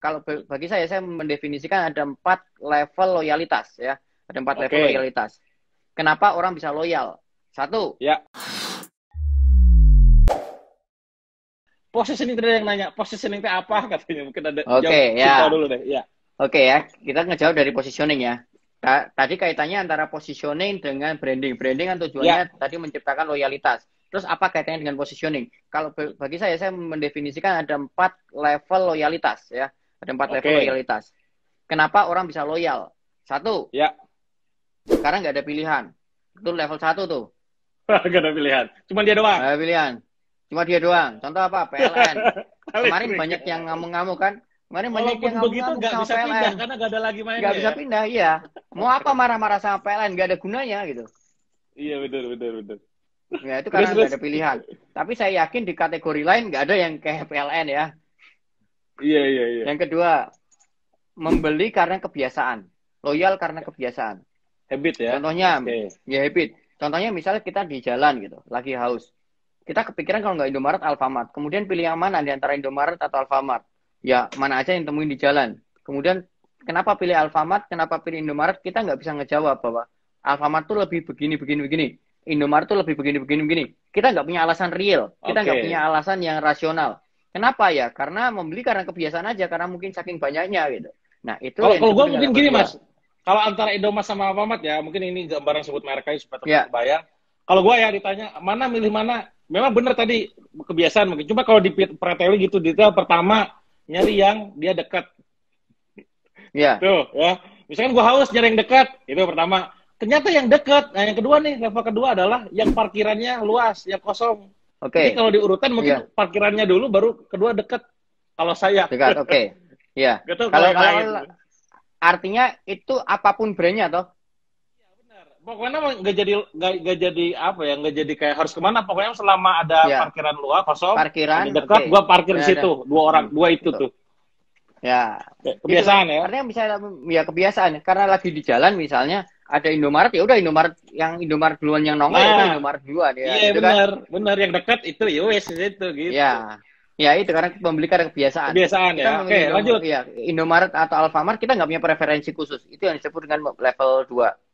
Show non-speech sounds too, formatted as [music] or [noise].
kalau bagi saya saya mendefinisikan ada empat level loyalitas ya ada empat okay. level loyalitas kenapa orang bisa loyal satu ya positioning tadi yang nanya positioning itu apa katanya mungkin ada oke okay, ya dulu deh ya oke okay, ya kita ngejawab dari positioning ya tadi kaitannya antara positioning dengan branding branding kan tujuannya ya. tadi menciptakan loyalitas Terus apa kaitannya dengan positioning? Kalau bagi saya, saya mendefinisikan ada empat level loyalitas ya. Ada empat okay. level loyalitas. Kenapa orang bisa loyal? Satu. Ya. Karena nggak ada pilihan. Itu level satu tuh. [laughs] gak ada pilihan. Cuma dia doang. Gak ada pilihan. Cuma dia doang. Contoh apa? PLN. [laughs] Kemarin banyak yang ngamuk-ngamuk kan. Kemarin banyak Walaupun yang begitu nggak bisa PLN. pindah karena nggak ada lagi mainnya. Nggak ya? bisa pindah, iya. Mau apa marah-marah sama PLN? Nggak ada gunanya gitu. Iya betul betul betul. Ya itu karena nggak ada pilihan. Tapi saya yakin di kategori lain nggak ada yang kayak PLN ya. Iya iya iya. Yang kedua membeli karena kebiasaan, loyal karena kebiasaan. Habit ya. Contohnya, okay. ya habit. Contohnya misalnya kita di jalan gitu, lagi haus. Kita kepikiran kalau nggak Indomaret, Alfamart. Kemudian pilih yang mana di antara Indomaret atau Alfamart? Ya mana aja yang temuin di jalan. Kemudian kenapa pilih Alfamart, kenapa pilih Indomaret? Kita nggak bisa ngejawab bahwa Alfamart tuh lebih begini begini begini. Indomaret tuh lebih begini begini begini. Kita nggak punya alasan real. Kita nggak okay. punya alasan yang rasional Kenapa ya? Karena membeli karena kebiasaan aja, karena mungkin saking banyaknya gitu. Nah itu. Kalau, kalau gue mungkin gini mas, kalau antara Indomas sama Alfamart ya, mungkin ini gambaran sebut mereknya supaya terbayang. Ya. Yeah. Kalau gue ya ditanya mana milih mana, memang benar tadi kebiasaan mungkin. Cuma kalau di preteli gitu detail pertama nyari yang dia dekat. Iya. Tuh ya. Misalkan gue haus nyari yang dekat, itu pertama. Ternyata yang dekat. Nah yang kedua nih level kedua adalah yang parkirannya luas, yang kosong. Oke. Okay. kalau diurutan mungkin yeah. parkirannya dulu baru kedua dekat kalau saya. Dekat, oke. Okay. Iya. [laughs] Kalau kalau artinya itu apapun brandnya toh? Ya benar. Pokoknya nggak jadi nggak jadi apa ya nggak jadi kayak harus kemana. Pokoknya selama ada yeah. parkiran luar kosong, parkiran dekat, okay. gua parkir di situ. Dua orang, hmm, dua itu Betul. tuh. Ya. Kebiasaan ya. itu, ya. Artinya bisa ya kebiasaan. Karena lagi di jalan misalnya ada Indomaret ya udah Indomaret yang Indomaret duluan yang nongol ya nah, ya Indomaret duluan ya. Iya gitu kan. benar, kan? benar yang dekat itu ya wes itu gitu. Iya. Ya itu karena pembeli karena kebiasaan. Kebiasaan kita ya. Oke, okay, lanjut. Ya, Indomaret atau Alfamart kita nggak punya preferensi khusus. Itu yang disebut dengan level 2.